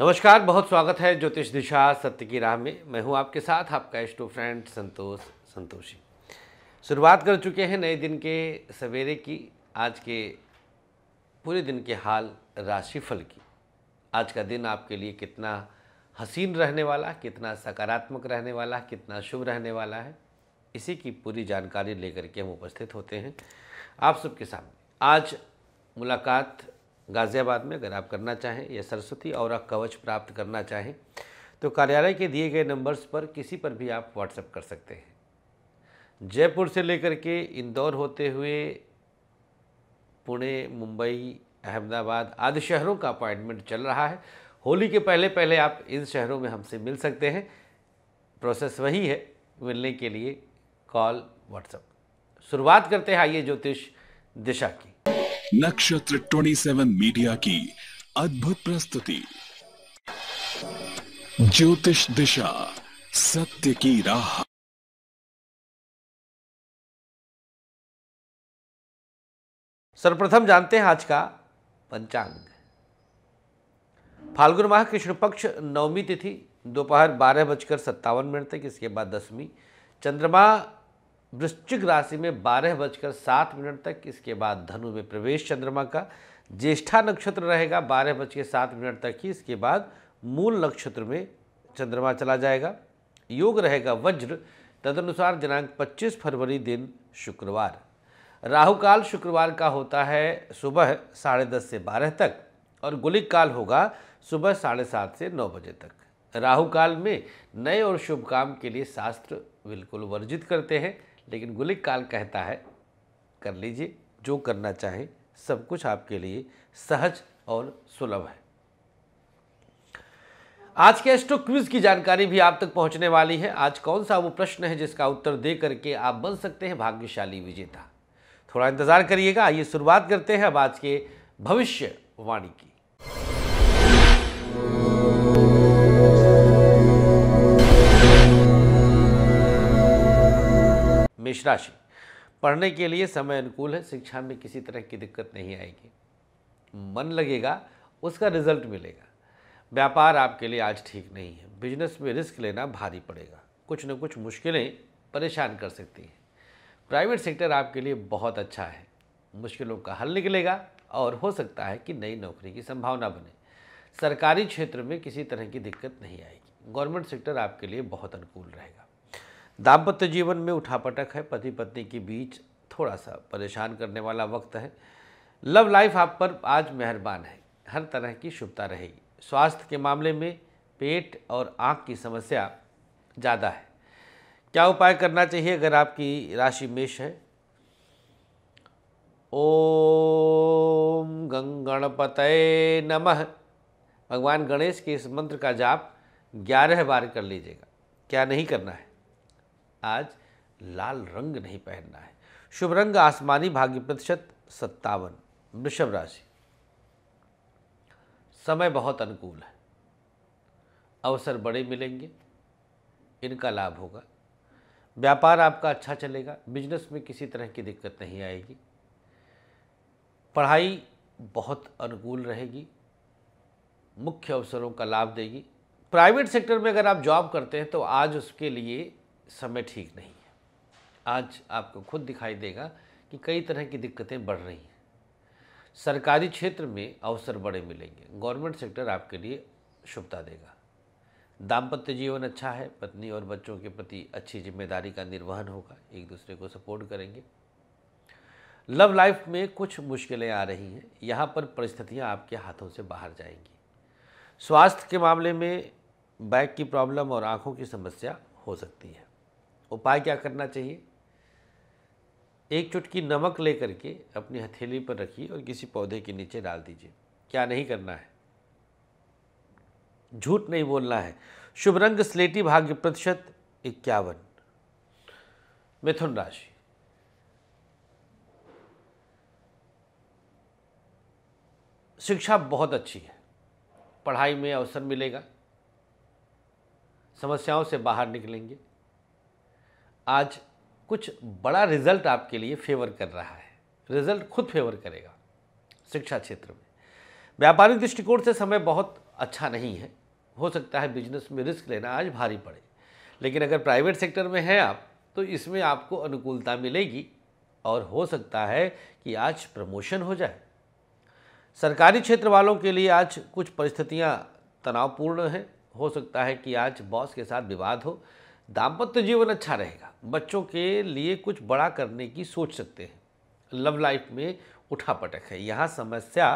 नमस्कार बहुत स्वागत है ज्योतिष दिशा सत्य की राह में मैं हूं आपके साथ आपका एस्टो फ्रेंड संतोष संतोषी शुरुआत कर चुके हैं नए दिन के सवेरे की आज के पूरे दिन के हाल राशिफल की आज का दिन आपके लिए कितना हसीन रहने वाला कितना सकारात्मक रहने वाला कितना शुभ रहने वाला है इसी की पूरी जानकारी लेकर के हम उपस्थित होते हैं आप सबके सामने आज मुलाकात गाज़ियाबाद में अगर आप करना चाहें या सरस्वती और कवच प्राप्त करना चाहें तो कार्यालय के दिए गए नंबर्स पर किसी पर भी आप व्हाट्सएप कर सकते हैं जयपुर से लेकर के इंदौर होते हुए पुणे मुंबई अहमदाबाद आदि शहरों का अपॉइंटमेंट चल रहा है होली के पहले पहले आप इन शहरों में हमसे मिल सकते हैं प्रोसेस वही है मिलने के लिए कॉल व्हाट्सएप शुरुआत करते हैं आइए ज्योतिष दिशा की नक्षत्र 27 मीडिया की अद्भुत प्रस्तुति ज्योतिष दिशा सत्य की राह सर्वप्रथम जानते हैं आज का पंचांग फाल्गुन माह कृष्ण पक्ष नवमी तिथि दोपहर बारह बजकर सत्तावन मिनट तक इसके बाद दसवीं चंद्रमा वृश्चिक राशि में बारह बजकर सात मिनट तक इसके बाद धनु में प्रवेश चंद्रमा का ज्येष्ठा नक्षत्र रहेगा बारह बज के सात मिनट तक ही इसके बाद मूल नक्षत्र में चंद्रमा चला जाएगा योग रहेगा वज्र तदनुसार दिनांक 25 फरवरी दिन शुक्रवार राहु काल शुक्रवार का होता है सुबह साढ़े दस से बारह तक और गुलिक काल होगा सुबह साढ़े सात से नौ बजे तक राहु काल में नए और शुभ काम के लिए शास्त्र बिल्कुल वर्जित करते हैं लेकिन गुलिक काल कहता है कर लीजिए जो करना चाहे सब कुछ आपके लिए सहज और सुलभ है आज के एस्ट्रो क्विज की जानकारी भी आप तक पहुंचने वाली है आज कौन सा वो प्रश्न है जिसका उत्तर दे करके आप बन सकते हैं भाग्यशाली विजेता थोड़ा इंतजार करिएगा आइए शुरुआत करते हैं अब आज के भविष्यवाणी की मेष राशि पढ़ने के लिए समय अनुकूल है शिक्षा में किसी तरह की दिक्कत नहीं आएगी मन लगेगा उसका रिजल्ट मिलेगा व्यापार आपके लिए आज ठीक नहीं है बिजनेस में रिस्क लेना भारी पड़ेगा कुछ न कुछ मुश्किलें परेशान कर सकती हैं प्राइवेट सेक्टर आपके लिए बहुत अच्छा है मुश्किलों का हल निकलेगा और हो सकता है कि नई नौकरी की संभावना बने सरकारी क्षेत्र में किसी तरह की दिक्कत नहीं आएगी गवर्नमेंट सेक्टर आपके लिए बहुत अनुकूल रहेगा दाम्पत्य जीवन में उठापटक है पति पत्नी के बीच थोड़ा सा परेशान करने वाला वक्त है लव लाइफ आप पर आज मेहरबान है हर तरह की शुभता रहेगी स्वास्थ्य के मामले में पेट और आँख की समस्या ज़्यादा है क्या उपाय करना चाहिए अगर आपकी राशि मेष है ओम गंग गणपतये नमः भगवान गणेश के इस मंत्र का जाप ग्यारह बार कर लीजिएगा क्या नहीं करना है आज लाल रंग नहीं पहनना है शुभ रंग आसमानी भाग्य प्रतिशत सत्तावन वृषभ राशि समय बहुत अनुकूल है अवसर बड़े मिलेंगे इनका लाभ होगा व्यापार आपका अच्छा चलेगा बिजनेस में किसी तरह की दिक्कत नहीं आएगी पढ़ाई बहुत अनुकूल रहेगी मुख्य अवसरों का लाभ देगी प्राइवेट सेक्टर में अगर आप जॉब करते हैं तो आज उसके लिए समय ठीक नहीं है आज आपको खुद दिखाई देगा कि कई तरह की दिक्कतें बढ़ रही हैं सरकारी क्षेत्र में अवसर बड़े मिलेंगे गवर्नमेंट सेक्टर आपके लिए शुभता देगा दाम्पत्य जीवन अच्छा है पत्नी और बच्चों के प्रति अच्छी जिम्मेदारी का निर्वहन होगा एक दूसरे को सपोर्ट करेंगे लव लाइफ में कुछ मुश्किलें आ रही हैं यहाँ पर परिस्थितियाँ आपके हाथों से बाहर जाएंगी स्वास्थ्य के मामले में बैक की प्रॉब्लम और आँखों की समस्या हो सकती है उपाय क्या करना चाहिए एक चुटकी नमक लेकर के अपनी हथेली पर रखिए और किसी पौधे के नीचे डाल दीजिए क्या नहीं करना है झूठ नहीं बोलना है शुभ रंग स्लेटी भाग्य प्रतिशत इक्यावन मिथुन राशि शिक्षा बहुत अच्छी है पढ़ाई में अवसर मिलेगा समस्याओं से बाहर निकलेंगे आज कुछ बड़ा रिजल्ट आपके लिए फेवर कर रहा है रिजल्ट खुद फेवर करेगा शिक्षा क्षेत्र में व्यापारिक दृष्टिकोण से समय बहुत अच्छा नहीं है हो सकता है बिजनेस में रिस्क लेना आज भारी पड़े लेकिन अगर प्राइवेट सेक्टर में हैं आप तो इसमें आपको अनुकूलता मिलेगी और हो सकता है कि आज प्रमोशन हो जाए सरकारी क्षेत्र वालों के लिए आज कुछ परिस्थितियां तनावपूर्ण हैं हो सकता है कि आज बॉस के साथ विवाद हो दाम्पत्य जीवन अच्छा रहेगा बच्चों के लिए कुछ बड़ा करने की सोच सकते हैं लव लाइफ में उठा पटक है यहाँ समस्या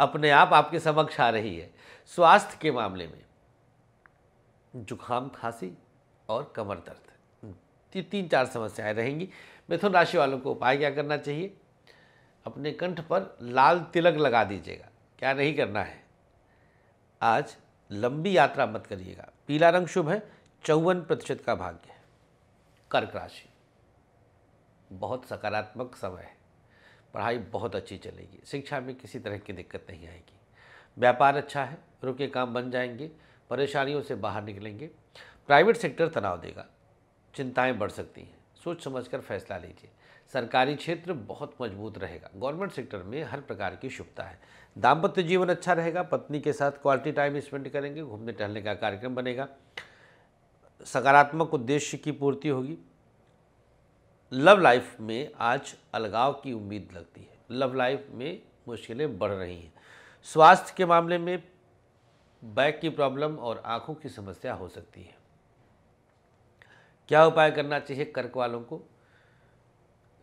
अपने आप आपके समक्ष आ रही है स्वास्थ्य के मामले में जुखाम खांसी और कमर दर्द ये तीन चार समस्याएं रहेंगी मिथुन राशि वालों को उपाय क्या करना चाहिए अपने कंठ पर लाल तिलक लगा दीजिएगा क्या नहीं करना है आज लंबी यात्रा मत करिएगा पीला रंग शुभ है चौवन प्रतिशत का भाग्य कर्क राशि बहुत सकारात्मक समय है पढ़ाई बहुत अच्छी चलेगी शिक्षा में किसी तरह की दिक्कत नहीं आएगी व्यापार अच्छा है रुके काम बन जाएंगे परेशानियों से बाहर निकलेंगे प्राइवेट सेक्टर तनाव देगा चिंताएं बढ़ सकती हैं सोच समझकर फैसला लीजिए सरकारी क्षेत्र बहुत मजबूत रहेगा गवर्नमेंट सेक्टर में हर प्रकार की शुभता है दाम्पत्य जीवन अच्छा रहेगा पत्नी के साथ क्वालिटी टाइम स्पेंड करेंगे घूमने टहलने का कार्यक्रम बनेगा सकारात्मक उद्देश्य की पूर्ति होगी लव लाइफ में आज अलगाव की उम्मीद लगती है लव लाइफ में मुश्किलें बढ़ रही हैं स्वास्थ्य के मामले में बैक की प्रॉब्लम और आंखों की समस्या हो सकती है क्या उपाय करना चाहिए कर्क वालों को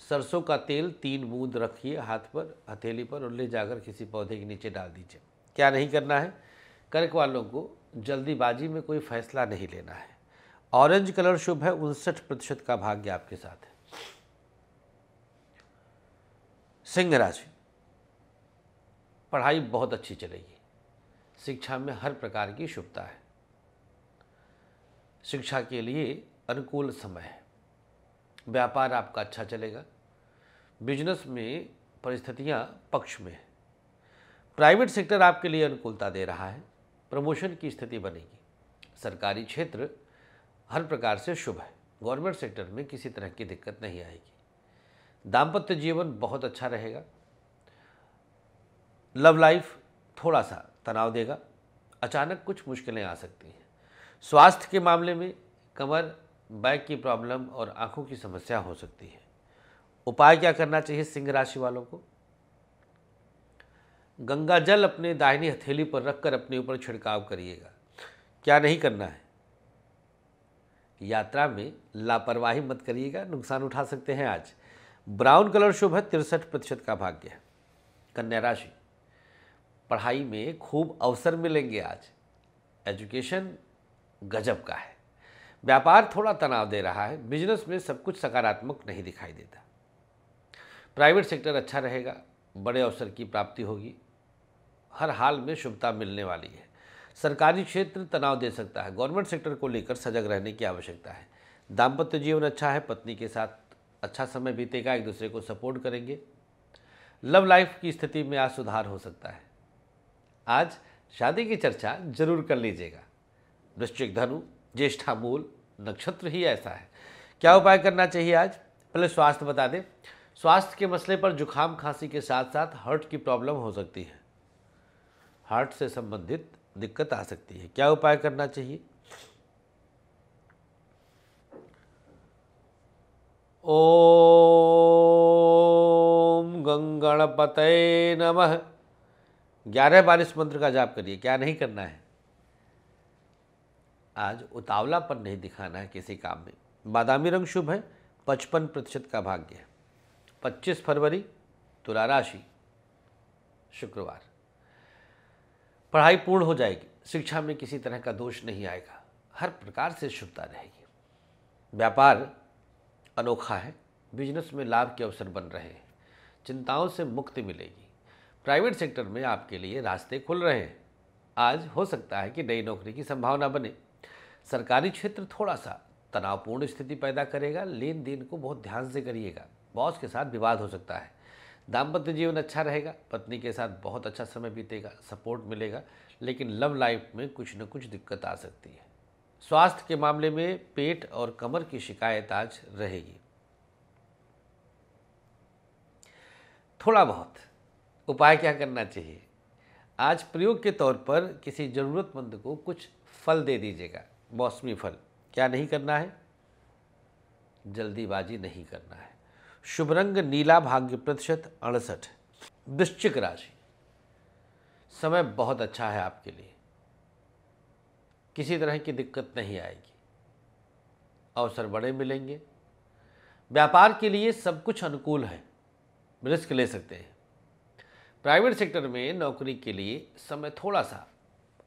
सरसों का तेल तीन बूंद रखिए हाथ पर हथेली पर और ले जाकर किसी पौधे के नीचे डाल दीजिए क्या नहीं करना है कर्क वालों को जल्दीबाजी में कोई फैसला नहीं लेना है ऑरेंज कलर शुभ है उनसठ प्रतिशत का भाग्य आपके साथ है सिंह राशि पढ़ाई बहुत अच्छी चलेगी शिक्षा में हर प्रकार की शुभता है शिक्षा के लिए अनुकूल समय है व्यापार आपका अच्छा चलेगा बिजनेस में परिस्थितियां पक्ष में है प्राइवेट सेक्टर आपके लिए अनुकूलता दे रहा है प्रमोशन की स्थिति बनेगी सरकारी क्षेत्र हर प्रकार से शुभ है गवर्नमेंट सेक्टर में किसी तरह की दिक्कत नहीं आएगी दाम्पत्य जीवन बहुत अच्छा रहेगा लव लाइफ थोड़ा सा तनाव देगा अचानक कुछ मुश्किलें आ सकती हैं स्वास्थ्य के मामले में कमर बैक की प्रॉब्लम और आंखों की समस्या हो सकती है उपाय क्या करना चाहिए सिंह राशि वालों को गंगा जल अपने दाहिनी हथेली पर रखकर अपने ऊपर छिड़काव करिएगा क्या नहीं करना है यात्रा में लापरवाही मत करिएगा नुकसान उठा सकते हैं आज ब्राउन कलर शुभ है तिरसठ प्रतिशत का भाग्य है कन्या राशि पढ़ाई में खूब अवसर मिलेंगे आज एजुकेशन गजब का है व्यापार थोड़ा तनाव दे रहा है बिजनेस में सब कुछ सकारात्मक नहीं दिखाई देता प्राइवेट सेक्टर अच्छा रहेगा बड़े अवसर की प्राप्ति होगी हर हाल में शुभता मिलने वाली है सरकारी क्षेत्र तनाव दे सकता है गवर्नमेंट सेक्टर को लेकर सजग रहने की आवश्यकता है दाम्पत्य जीवन अच्छा है पत्नी के साथ अच्छा समय बीतेगा एक दूसरे को सपोर्ट करेंगे लव लाइफ की स्थिति में आज सुधार हो सकता है आज शादी की चर्चा जरूर कर लीजिएगा वृश्चिक धनु ज्येष्ठा मूल नक्षत्र ही ऐसा है क्या उपाय करना चाहिए आज पहले स्वास्थ्य बता दें स्वास्थ्य के मसले पर जुखाम खांसी के साथ साथ हार्ट की प्रॉब्लम हो सकती है हार्ट से संबंधित दिक्कत आ सकती है क्या उपाय करना चाहिए ओम गणपत नमः ग्यारह बार इस मंत्र का जाप करिए क्या नहीं करना है आज उतावलापन नहीं दिखाना है किसी काम में बादामी रंग शुभ है पचपन प्रतिशत का भाग्य है पच्चीस फरवरी तुला राशि शुक्रवार पढ़ाई पूर्ण हो जाएगी शिक्षा में किसी तरह का दोष नहीं आएगा हर प्रकार से शुभता रहेगी व्यापार अनोखा है बिजनेस में लाभ के अवसर बन रहे हैं चिंताओं से मुक्ति मिलेगी प्राइवेट सेक्टर में आपके लिए रास्ते खुल रहे हैं आज हो सकता है कि नई नौकरी की संभावना बने सरकारी क्षेत्र थोड़ा सा तनावपूर्ण स्थिति पैदा करेगा लेन देन को बहुत ध्यान से करिएगा बॉस के साथ विवाद हो सकता है दाम्पत्य जीवन अच्छा रहेगा पत्नी के साथ बहुत अच्छा समय बीतेगा सपोर्ट मिलेगा लेकिन लव लाइफ में कुछ न कुछ दिक्कत आ सकती है स्वास्थ्य के मामले में पेट और कमर की शिकायत आज रहेगी थोड़ा बहुत उपाय क्या करना चाहिए आज प्रयोग के तौर पर किसी ज़रूरतमंद को कुछ फल दे दीजिएगा मौसमी फल क्या नहीं करना है जल्दीबाजी नहीं करना है शुभ रंग नीला भाग्य प्रतिशत अड़सठ वृश्चिक राशि समय बहुत अच्छा है आपके लिए किसी तरह की दिक्कत नहीं आएगी अवसर बड़े मिलेंगे व्यापार के लिए सब कुछ अनुकूल है रिस्क ले सकते हैं प्राइवेट सेक्टर में नौकरी के लिए समय थोड़ा सा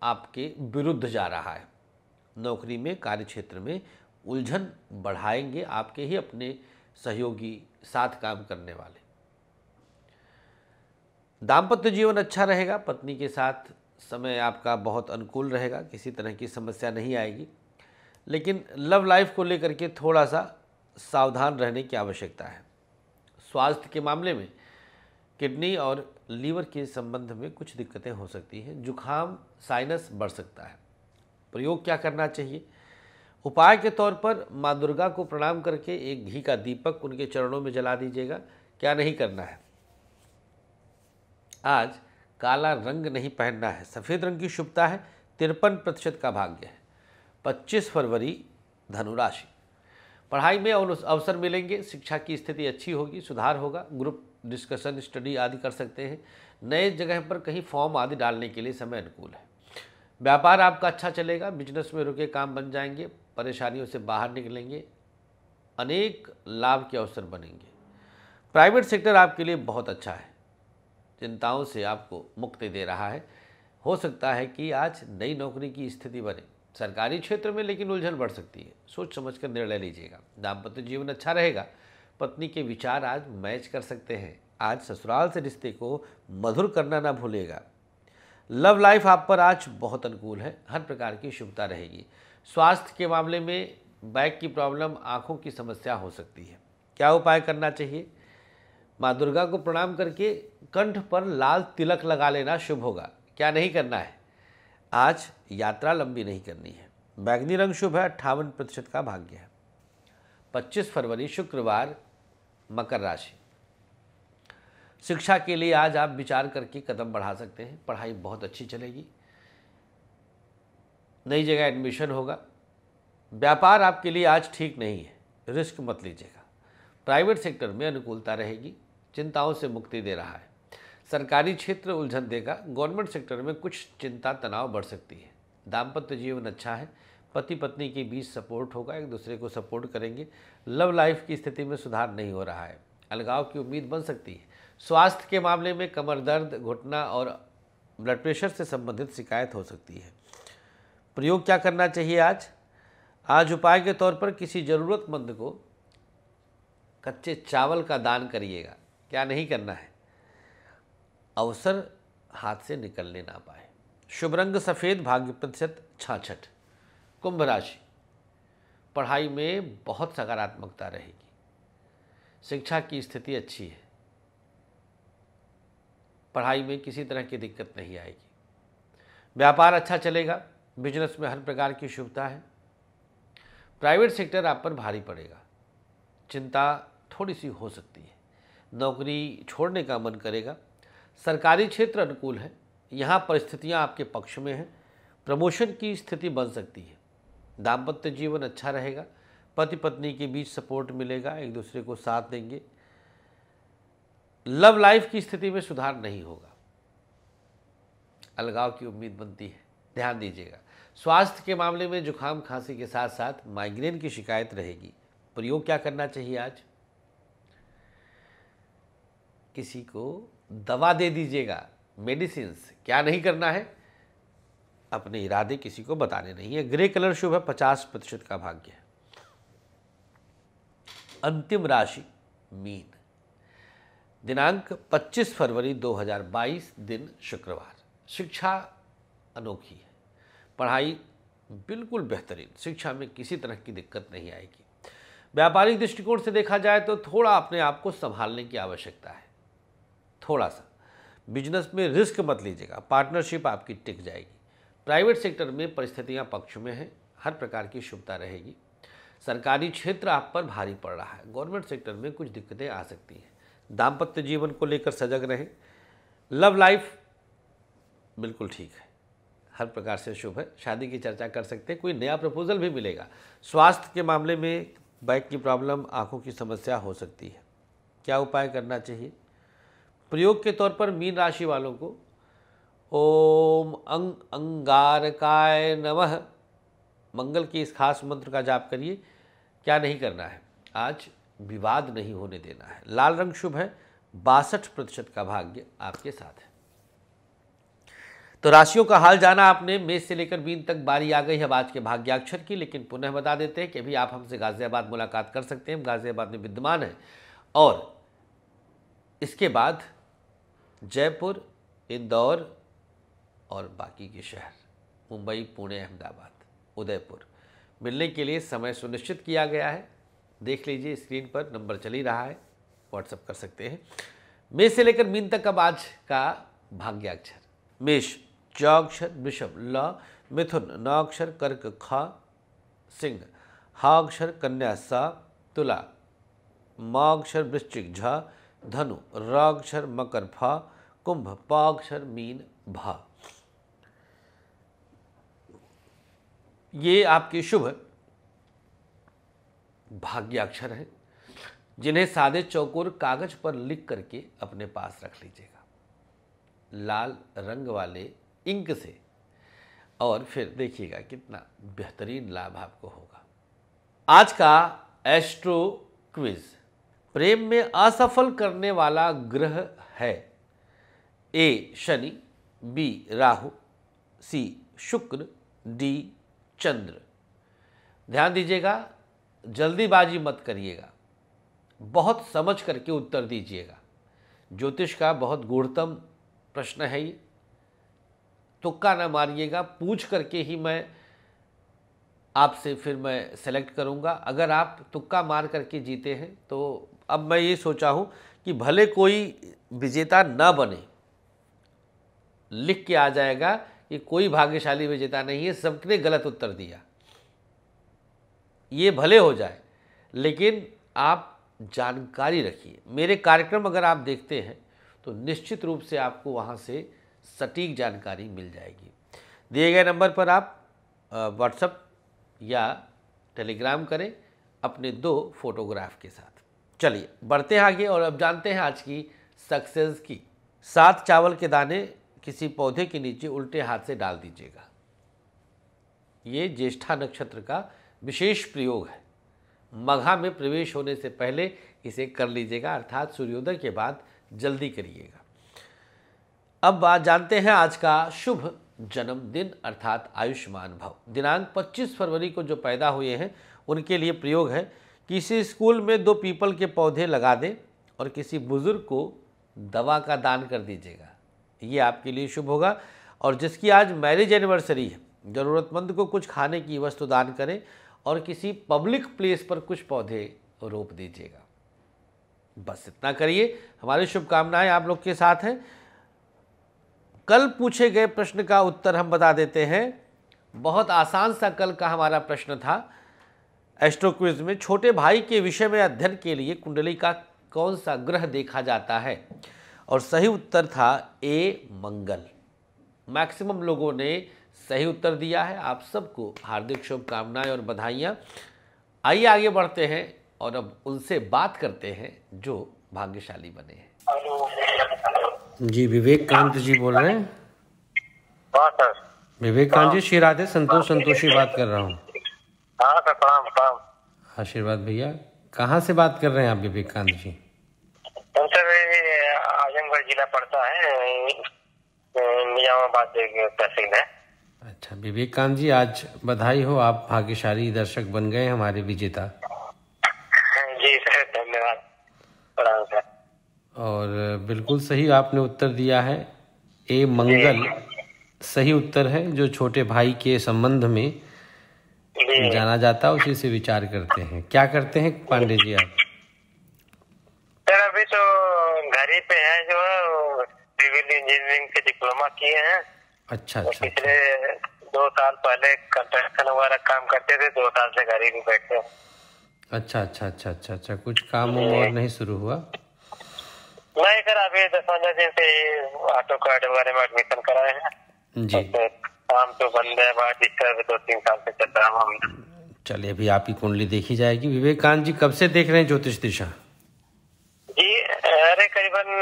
आपके विरुद्ध जा रहा है नौकरी में कार्य क्षेत्र में उलझन बढ़ाएंगे आपके ही अपने सहयोगी साथ काम करने वाले दाम्पत्य जीवन अच्छा रहेगा पत्नी के साथ समय आपका बहुत अनुकूल रहेगा किसी तरह की समस्या नहीं आएगी लेकिन लव लाइफ को लेकर के थोड़ा सा सावधान रहने की आवश्यकता है स्वास्थ्य के मामले में किडनी और लीवर के संबंध में कुछ दिक्कतें हो सकती हैं जुखाम साइनस बढ़ सकता है प्रयोग क्या करना चाहिए उपाय के तौर पर माँ दुर्गा को प्रणाम करके एक घी का दीपक उनके चरणों में जला दीजिएगा क्या नहीं करना है आज काला रंग नहीं पहनना है सफ़ेद रंग की शुभता है तिरपन प्रतिशत का भाग्य है पच्चीस फरवरी धनुराशि पढ़ाई में अवसर मिलेंगे शिक्षा की स्थिति अच्छी होगी सुधार होगा ग्रुप डिस्कशन स्टडी आदि कर सकते हैं नए जगह पर कहीं फॉर्म आदि डालने के लिए समय अनुकूल है व्यापार आपका अच्छा चलेगा बिजनेस में रुके काम बन जाएंगे परेशानियों से बाहर निकलेंगे अनेक लाभ के अवसर बनेंगे प्राइवेट सेक्टर आपके लिए बहुत अच्छा है चिंताओं से आपको मुक्ति दे रहा है हो सकता है कि आज नई नौकरी की स्थिति बने सरकारी क्षेत्र में लेकिन उलझन बढ़ सकती है सोच समझ कर निर्णय लीजिएगा दाम्पत्य जीवन अच्छा रहेगा पत्नी के विचार आज मैच कर सकते हैं आज ससुराल से रिश्ते को मधुर करना ना भूलेगा लव लाइफ आप पर आज बहुत अनुकूल है हर प्रकार की शुभता रहेगी स्वास्थ्य के मामले में बैक की प्रॉब्लम आँखों की समस्या हो सकती है क्या उपाय करना चाहिए माँ दुर्गा को प्रणाम करके कंठ पर लाल तिलक लगा लेना शुभ होगा क्या नहीं करना है आज यात्रा लंबी नहीं करनी है बैगनी रंग शुभ है अट्ठावन प्रतिशत का भाग्य है 25 फरवरी शुक्रवार मकर राशि शिक्षा के लिए आज आप विचार करके कदम बढ़ा सकते हैं पढ़ाई बहुत अच्छी चलेगी नई जगह एडमिशन होगा व्यापार आपके लिए आज ठीक नहीं है रिस्क मत लीजिएगा प्राइवेट सेक्टर में अनुकूलता रहेगी चिंताओं से मुक्ति दे रहा है सरकारी क्षेत्र उलझन देगा गवर्नमेंट सेक्टर में कुछ चिंता तनाव बढ़ सकती है दाम्पत्य जीवन अच्छा है पति पत्नी के बीच सपोर्ट होगा एक दूसरे को सपोर्ट करेंगे लव लाइफ की स्थिति में सुधार नहीं हो रहा है अलगाव की उम्मीद बन सकती है स्वास्थ्य के मामले में कमर दर्द घुटना और ब्लड प्रेशर से संबंधित शिकायत हो सकती है प्रयोग क्या करना चाहिए आज आज उपाय के तौर पर किसी ज़रूरतमंद को कच्चे चावल का दान करिएगा क्या नहीं करना है अवसर हाथ से निकलने ना पाए शुभ रंग सफ़ेद भाग्य प्रतिशत छाछठ कुंभ राशि पढ़ाई में बहुत सकारात्मकता रहेगी शिक्षा की स्थिति अच्छी है पढ़ाई में किसी तरह की दिक्कत नहीं आएगी व्यापार अच्छा चलेगा बिजनेस में हर प्रकार की शुभता है प्राइवेट सेक्टर आप पर भारी पड़ेगा चिंता थोड़ी सी हो सकती है नौकरी छोड़ने का मन करेगा सरकारी क्षेत्र अनुकूल है यहाँ परिस्थितियाँ आपके पक्ष में हैं प्रमोशन की स्थिति बन सकती है दाम्पत्य जीवन अच्छा रहेगा पति पत्नी के बीच सपोर्ट मिलेगा एक दूसरे को साथ देंगे लव लाइफ की स्थिति में सुधार नहीं होगा अलगाव की उम्मीद बनती है ध्यान दीजिएगा स्वास्थ्य के मामले में जुखाम खांसी के साथ साथ माइग्रेन की शिकायत रहेगी प्रयोग क्या करना चाहिए आज किसी को दवा दे दीजिएगा मेडिसिन क्या नहीं करना है अपने इरादे किसी को बताने नहीं है ग्रे कलर शुभ है पचास प्रतिशत का भाग्य है अंतिम राशि मीन दिनांक 25 फरवरी 2022 दिन शुक्रवार शिक्षा अनोखी है पढ़ाई बिल्कुल बेहतरीन शिक्षा में किसी तरह की दिक्कत नहीं आएगी व्यापारिक दृष्टिकोण से देखा जाए तो थोड़ा अपने आप को संभालने की आवश्यकता है थोड़ा सा बिजनेस में रिस्क मत लीजिएगा पार्टनरशिप आपकी टिक जाएगी प्राइवेट सेक्टर में परिस्थितियां पक्ष में हैं हर प्रकार की शुभता रहेगी सरकारी क्षेत्र आप पर भारी पड़ रहा है गवर्नमेंट सेक्टर में कुछ दिक्कतें आ सकती हैं दाम्पत्य जीवन को लेकर सजग रहें लव लाइफ बिल्कुल ठीक है हर प्रकार से शुभ है शादी की चर्चा कर सकते हैं कोई नया प्रपोजल भी मिलेगा स्वास्थ्य के मामले में बैक की प्रॉब्लम आँखों की समस्या हो सकती है क्या उपाय करना चाहिए प्रयोग के तौर पर मीन राशि वालों को ओम अंग अंगारकाय नमः मंगल की इस खास मंत्र का जाप करिए क्या नहीं करना है आज विवाद नहीं होने देना है लाल रंग शुभ है बासठ प्रतिशत का भाग्य आपके साथ है तो राशियों का हाल जाना आपने मेष से लेकर बीन तक बारी आ गई है आज के भाग्याक्षर की लेकिन पुनः बता देते हैं कि अभी आप हमसे गाजियाबाद मुलाकात कर सकते हैं गाजियाबाद में विद्यमान है और इसके बाद जयपुर इंदौर और बाकी के शहर मुंबई पुणे अहमदाबाद उदयपुर मिलने के लिए समय सुनिश्चित किया गया है देख लीजिए स्क्रीन पर नंबर चल ही रहा है व्हाट्सअप कर सकते हैं मेष से लेकर मीन तक अब आज का भाग्याक्षर मेष चाक्षर विषम ल मिथुन नाक्षर कर्क खा सिंह हाक्षर कन्या सा तुला माक्षर वृश्चिक झा धनु राक्षर मकर फा कुंभ पाक्षर मीन भा ये आपके शुभ भाग्याक्षर हैं जिन्हें सादे चौकोर कागज पर लिख करके अपने पास रख लीजिएगा लाल रंग वाले इंक से और फिर देखिएगा कितना बेहतरीन लाभ आपको होगा आज का एस्ट्रो क्विज प्रेम में असफल करने वाला ग्रह है A Shani B Rahu C Shukra D चंद्र ध्यान दीजिएगा जल्दीबाजी मत करिएगा बहुत समझ करके उत्तर दीजिएगा ज्योतिष का बहुत गूढ़तम प्रश्न है ये तुक्का ना मारिएगा पूछ करके ही मैं आपसे फिर मैं सेलेक्ट करूंगा अगर आप तुक्का मार करके जीते हैं तो अब मैं ये सोचा हूं कि भले कोई विजेता ना बने लिख के आ जाएगा कि कोई भाग्यशाली विजेता नहीं है सबने गलत उत्तर दिया ये भले हो जाए लेकिन आप जानकारी रखिए मेरे कार्यक्रम अगर आप देखते हैं तो निश्चित रूप से आपको वहाँ से सटीक जानकारी मिल जाएगी दिए गए नंबर पर आप व्हाट्सअप या टेलीग्राम करें अपने दो फोटोग्राफ के साथ चलिए बढ़ते हैं आगे और अब जानते हैं आज की सक्सेस की सात चावल के दाने किसी पौधे के नीचे उल्टे हाथ से डाल दीजिएगा ये ज्येष्ठा नक्षत्र का विशेष प्रयोग है मघा में प्रवेश होने से पहले इसे कर लीजिएगा अर्थात सूर्योदय के बाद जल्दी करिएगा अब बात जानते हैं आज का शुभ जन्मदिन अर्थात आयुष्मान भव दिनांक 25 फरवरी को जो पैदा हुए हैं उनके लिए प्रयोग है किसी स्कूल में दो पीपल के पौधे लगा दें और किसी बुज़ुर्ग को दवा का दान कर दीजिएगा ये आपके लिए शुभ होगा और जिसकी आज मैरिज एनिवर्सरी है ज़रूरतमंद को कुछ खाने की वस्तु दान करें और किसी पब्लिक प्लेस पर कुछ पौधे रोप दीजिएगा बस इतना करिए हमारी शुभकामनाएं आप लोग के साथ हैं कल पूछे गए प्रश्न का उत्तर हम बता देते हैं बहुत आसान सा कल का हमारा प्रश्न था एस्ट्रोक्विज में छोटे भाई के विषय में अध्ययन के लिए कुंडली का कौन सा ग्रह देखा जाता है और सही उत्तर था ए मंगल मैक्सिमम लोगों ने सही उत्तर दिया है आप सबको हार्दिक शुभकामनाएं और बधाइयाँ आइए आगे बढ़ते हैं और अब उनसे बात करते हैं जो भाग्यशाली बने हैं जी विवेक कांत जी बोल रहे हैं हाँ सर विवेक कांत जी हाँ। श्री राधे संतोष संतोषी बात कर रहा हूँ हाँ सर प्रणाम प्रणाम आशीर्वाद भैया कहाँ से बात कर रहे हैं आप विवेक कांत जी सर आजमगढ़ जिला पड़ता है निजामाबाद तहसील है अच्छा विवेक कांत जी आज बधाई हो आप भाग्यशाली दर्शक बन गए हमारे विजेता जी सर धन्यवाद प्रणाम सर और बिल्कुल सही आपने उत्तर दिया है ए मंगल सही उत्तर है जो छोटे भाई के संबंध में जाना जाता उसी से विचार करते हैं क्या करते हैं पांडे जी आप सर अभी तो घर ही पे है जो सिविल इंजीनियरिंग के डिप्लोमा किए हैं अच्छा तो अच्छा पिछले दो साल पहले कंस्ट्रक्शन वगैरह काम करते थे दो साल से घर ही बैठे अच्छा अच्छा अच्छा अच्छा अच्छा कुछ काम और नहीं शुरू हुआ मैं सर अभी पंद्रह दिन से ऑटो कार्ड वाले में एडमिशन कराए हैं जी काम तो बंद है बड़ा दिक्कत दो तीन साल से चल रहा हूँ चलिए अभी आपकी कुंडली देखी जाएगी विवेकानंद जी कब से देख रहे हैं ज्योतिष दिशा जी अरे करीबन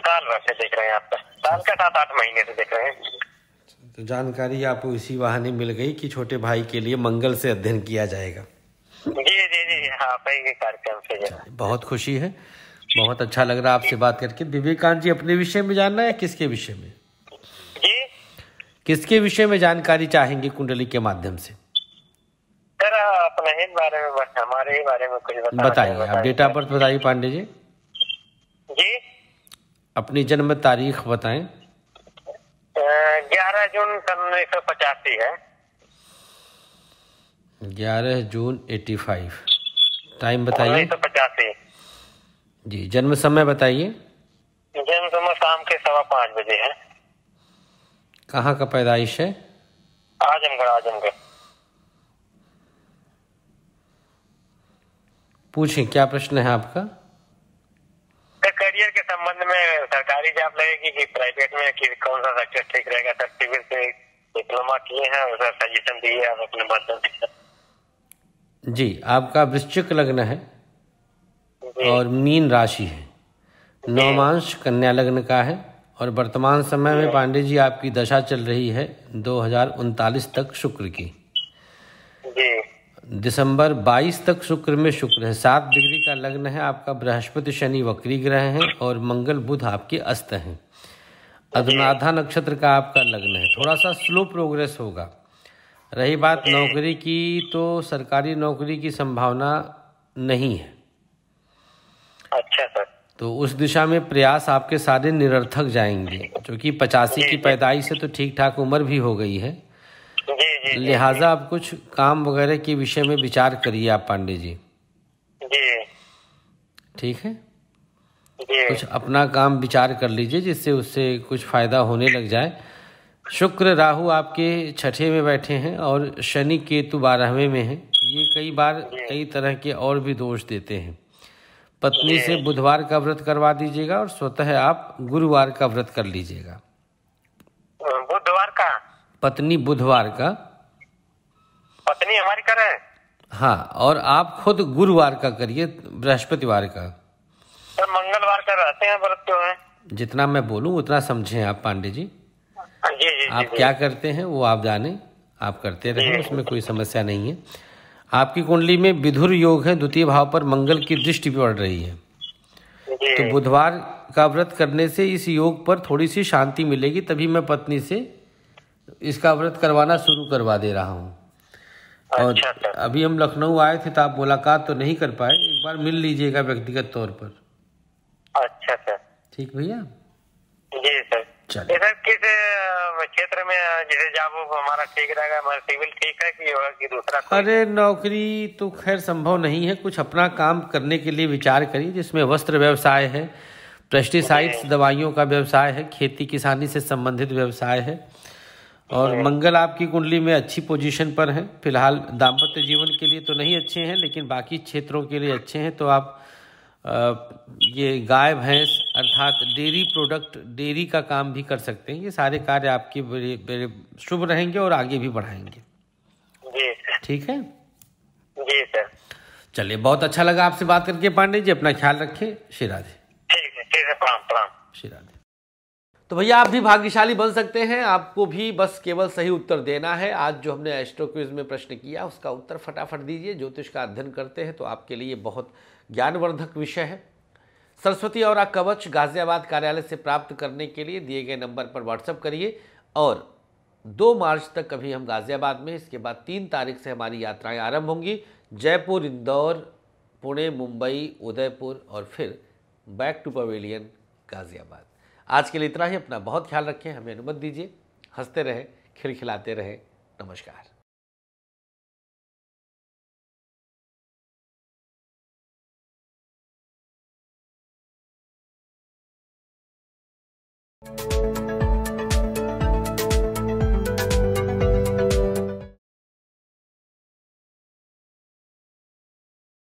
साल भर से देख रहे हैं आप साल का सात आठ महीने से देख रहे हैं तो जानकारी आपको इसी बहाने मिल गई कि छोटे भाई के लिए मंगल से अध्ययन किया जाएगा जी जी जी हाँ कार्यक्रम से बहुत खुशी है बहुत अच्छा लग रहा है आपसे बात करके विवेकानंद जी अपने विषय में जानना है किसके विषय में जी किसके विषय में जानकारी चाहेंगे कुंडली के माध्यम से सर अपने ही बारे में हमारे ही बारे में कुछ बताइए आप डेट ऑफ बर्थ बताइए पांडे जी जी अपनी जन्म तारीख बताएं ग्यारह जून सन उन्नीस सौ पचासी है ग्यारह जून एटी फाइव टाइम बताइए उन्नीस सौ पचासी जी जन्म समय बताइए जन्म समय शाम के सवा पाँच बजे है कहाँ का पैदाइश है आजमगढ़ आजमगढ़ पूछे क्या प्रश्न है आपका करियर के संबंध में सरकारी जॉब लगेगी कि प्राइवेट में कि कौन सा सेक्टर ठीक रहेगा सर सिविल से डिप्लोमा किए हैं और सर सजेशन दिए आप अपने माध्यम से जी आपका वृश्चिक लग्न है और मीन राशि है नौमांश कन्या लग्न का है और वर्तमान समय में पांडे जी आपकी दशा चल रही है दो तक शुक्र की दिसंबर 22 तक शुक्र में शुक्र है सात डिग्री का लग्न है आपका बृहस्पति शनि वक्री ग्रह है और मंगल बुध आपके अस्त है अधुनाधा नक्षत्र का आपका लग्न है थोड़ा सा स्लो प्रोग्रेस होगा रही बात नौकरी की तो सरकारी नौकरी की संभावना नहीं है अच्छा सर तो उस दिशा में प्रयास आपके सारे निरर्थक जाएंगे क्योंकि पचासी की पैदाइश से तो ठीक ठाक उम्र भी हो गई है लिहाजा आप कुछ काम वगैरह के विषय में विचार करिए आप पांडे जी ठीक है कुछ अपना काम विचार कर लीजिए जिससे उससे कुछ फायदा होने लग जाए शुक्र राहु आपके छठे में बैठे हैं और शनि केतु बारहवें में है ये कई बार कई तरह के और भी दोष देते हैं पत्नी से बुधवार का व्रत करवा दीजिएगा और स्वतः आप गुरुवार का व्रत कर लीजिएगा बुधवार का पत्नी बुधवार का पत्नी हमारी करे हाँ और आप खुद गुरुवार का करिए बृहस्पतिवार का सर मंगलवार का रहते हैं व्रत क्यों है जितना मैं बोलू उतना समझे आप पांडे हाँ, जी जी, जी आप जी, क्या करते हैं वो आप जाने आप करते रहे उसमें कोई समस्या नहीं है आपकी कुंडली में विधुर योग है द्वितीय भाव पर मंगल की दृष्टि पड़ रही है तो बुधवार का व्रत करने से इस योग पर थोड़ी सी शांति मिलेगी तभी मैं पत्नी से इसका व्रत करवाना शुरू करवा दे रहा हूँ और अच्छा, अच्छा। अभी हम लखनऊ आए थे तो आप मुलाकात तो नहीं कर पाए एक बार मिल लीजिएगा व्यक्तिगत तौर पर अच्छा सर अच्छा। ठीक भैया जी सर सर किस क्षेत्र में जो जॉब हमारा ठीक रहेगा हमारा सिविल ठीक है कि होगा कि दूसरा अरे नौकरी तो खैर संभव नहीं है कुछ अपना काम करने के लिए विचार करिए जिसमें वस्त्र व्यवसाय है पेस्टिसाइड्स दवाइयों का व्यवसाय है खेती किसानी से संबंधित व्यवसाय है और मंगल आपकी कुंडली में अच्छी पोजीशन पर है फिलहाल दाम्पत्य जीवन के लिए तो नहीं अच्छे हैं लेकिन बाकी क्षेत्रों के लिए अच्छे हैं तो आप ये गाय भैंस अर्थात डेयरी प्रोडक्ट डेयरी का काम भी कर सकते हैं ये सारे कार्य आपके बड़े, बड़े शुभ रहेंगे और आगे भी बढ़ाएंगे जी ठीक है जी सर चलिए बहुत अच्छा लगा आपसे बात करके पांडे जी अपना ख्याल रखें श्री राधे ठीक है ठीक है प्रणाम प्रणाम तो भैया आप भी भाग्यशाली बन सकते हैं आपको भी बस केवल सही उत्तर देना है आज जो हमने एस्ट्रोक्विज में प्रश्न किया उसका उत्तर फटाफट दीजिए ज्योतिष का अध्ययन करते हैं तो आपके लिए बहुत ज्ञानवर्धक विषय है सरस्वती और कवच गाजियाबाद कार्यालय से प्राप्त करने के लिए दिए गए नंबर पर व्हाट्सअप करिए और दो मार्च तक कभी हम गाजियाबाद में इसके बाद तीन तारीख से हमारी यात्राएं आरंभ होंगी जयपुर इंदौर पुणे मुंबई उदयपुर और फिर बैक टू पवेलियन गाजियाबाद आज के लिए इतना ही अपना बहुत ख्याल रखें हमें अनुमति दीजिए हंसते रहें खिलखिलाते रहें नमस्कार thank you